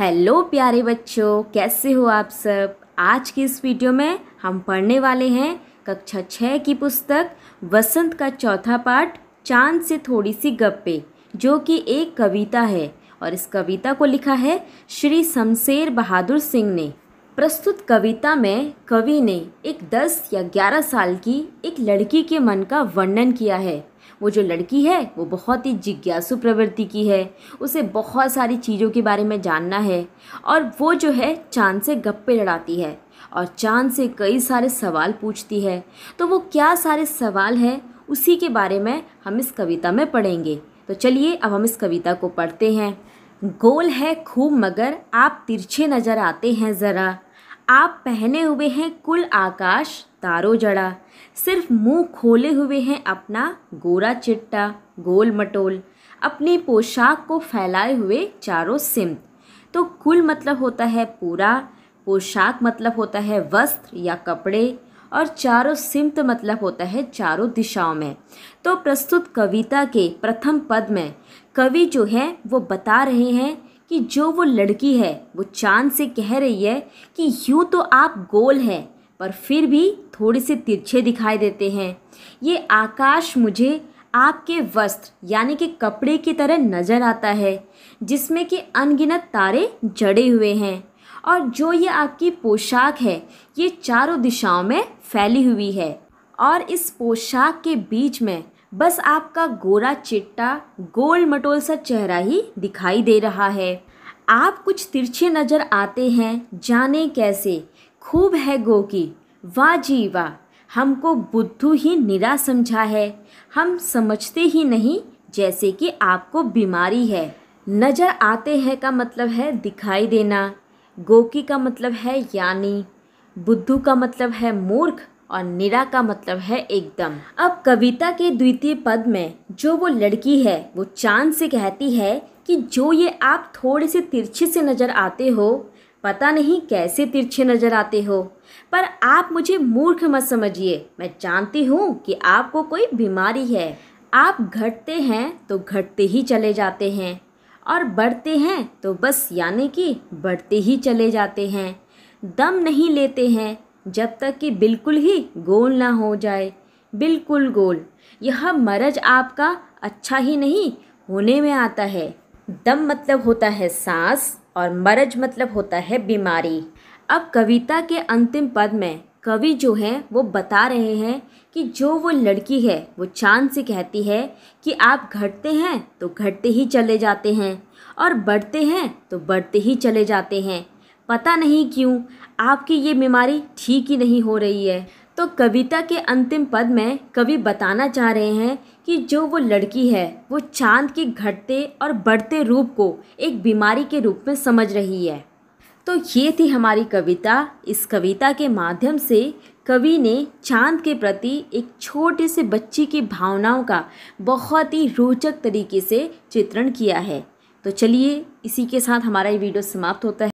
hello प्यारे बच्चों कैसे हो आप सब आज की इस वीडियो में हम पढ़ने वाले हैं कक्षा छः की पुस्तक वसंत का चौथा पाठ चांद से थोड़ी सी गप्पे जो कि एक कविता है और इस कविता को लिखा है श्री शमशेर बहादुर सिंह ने प्रस्तुत कविता में कवि ने एक 10 या 11 साल की एक लड़की के मन का वर्णन किया है वो जो लड़की है वो बहुत ही जिज्ञासु प्रवृत्ति की है उसे बहुत सारी चीज़ों के बारे में जानना है और वो जो है चांद से गप्पे लड़ाती है और चांद से कई सारे सवाल पूछती है तो वो क्या सारे सवाल हैं उसी के बारे में हम इस कविता में पढ़ेंगे तो चलिए अब हम इस कविता को पढ़ते हैं गोल है खूब मगर आप तिरछे नज़र आते हैं ज़रा आप पहने हुए हैं कुल आकाश तारो जड़ा सिर्फ मुंह खोले हुए हैं अपना गोरा चिट्टा गोल मटोल अपनी पोशाक को फैलाए हुए चारों सिमत तो कुल मतलब होता है पूरा पोशाक मतलब होता है वस्त्र या कपड़े और चारों सिमत तो मतलब होता है चारों दिशाओं में तो प्रस्तुत कविता के प्रथम पद में कवि जो है वो बता रहे हैं कि जो वो लड़की है वो चांद से कह रही है कि यूँ तो आप गोल हैं पर फिर भी थोड़े से तिरछे दिखाई देते हैं ये आकाश मुझे आपके वस्त्र यानी कि कपड़े की तरह नज़र आता है जिसमें कि अनगिनत तारे जड़े हुए हैं और जो ये आपकी पोशाक है ये चारों दिशाओं में फैली हुई है और इस पोशाक के बीच में बस आपका गोरा चिट्टा गोल मटोल सा चेहरा ही दिखाई दे रहा है आप कुछ तिरछे नज़र आते हैं जाने कैसे खूब है गो की वाह जी वाह हमको बुद्धू ही निरा समझा है हम समझते ही नहीं जैसे कि आपको बीमारी है नज़र आते हैं का मतलब है दिखाई देना गोकी का मतलब है यानी बुद्धू का मतलब है मूर्ख और निरा का मतलब है एकदम अब कविता के द्वितीय पद में जो वो लड़की है वो चांद से कहती है कि जो ये आप थोड़े से तिरछे से नज़र आते हो पता नहीं कैसे तिरछे नज़र आते हो पर आप मुझे मूर्ख मत समझिए मैं जानती हूँ कि आपको कोई बीमारी है आप घटते हैं तो घटते ही चले जाते हैं और बढ़ते हैं तो बस यानी कि बढ़ते ही चले जाते हैं दम नहीं लेते हैं जब तक कि बिल्कुल ही गोल ना हो जाए बिल्कुल गोल यह मरज आपका अच्छा ही नहीं होने में आता है दम मतलब होता है सांस और मरज मतलब होता है बीमारी अब कविता के अंतिम पद में कवि जो हैं वो बता रहे हैं कि जो वो लड़की है वो चांद से कहती है कि आप घटते हैं तो घटते ही चले जाते हैं और बढ़ते हैं तो बढ़ते ही चले जाते हैं पता नहीं क्यों आपकी ये बीमारी ठीक ही नहीं हो रही है तो कविता के अंतिम पद में कवि बताना चाह रहे हैं कि जो वो लड़की है वो चांद के घटते और बढ़ते रूप को एक बीमारी के रूप में समझ रही है तो ये थी हमारी कविता इस कविता के माध्यम से कवि ने चांद के प्रति एक छोटे से बच्चे की भावनाओं का बहुत ही रोचक तरीके से चित्रण किया है तो चलिए इसी के साथ हमारा ये वीडियो समाप्त होता है